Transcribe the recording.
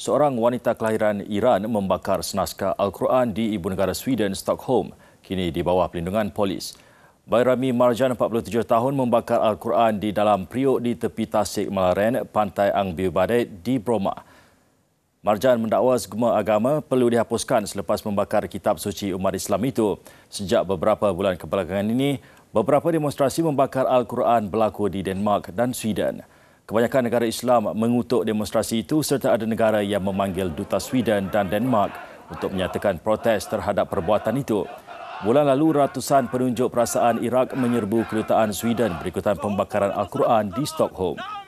Seorang wanita kelahiran Iran membakar senaskah Al-Quran di ibu negara Sweden, Stockholm, kini di bawah pelindungan polis. Bayrami Marjan, 47 tahun, membakar Al-Quran di dalam priok di tepi Tasik Malaren, Pantai Angbiu Badet di Broma. Marjan mendakwa segema agama perlu dihapuskan selepas membakar kitab suci umat Islam itu. Sejak beberapa bulan kebelakangan ini, beberapa demonstrasi membakar Al-Quran berlaku di Denmark dan Sweden. Kebanyakan negara Islam mengutuk demonstrasi itu serta ada negara yang memanggil duta Sweden dan Denmark untuk menyatakan protes terhadap perbuatan itu. Bulan lalu ratusan penunjuk perasaan Iraq menyerbu kedutaan Sweden berikutan pembakaran Al-Quran di Stockholm.